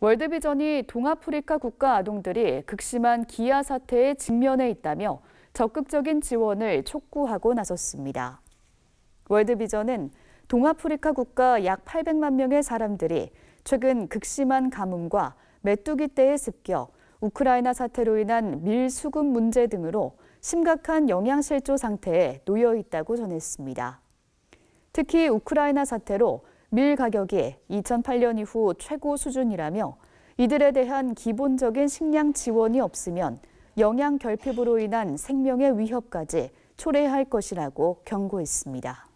월드비전이 동아프리카 국가 아동들이 극심한 기아 사태에 직면해 있다며 적극적인 지원을 촉구하고 나섰습니다. 월드비전은 동아프리카 국가 약 800만 명의 사람들이 최근 극심한 가뭄과 메뚜기 떼에 습격, 우크라이나 사태로 인한 밀수급 문제 등으로 심각한 영양실조 상태에 놓여 있다고 전했습니다. 특히 우크라이나 사태로 밀 가격이 2008년 이후 최고 수준이라며 이들에 대한 기본적인 식량 지원이 없으면 영양 결핍으로 인한 생명의 위협까지 초래할 것이라고 경고했습니다.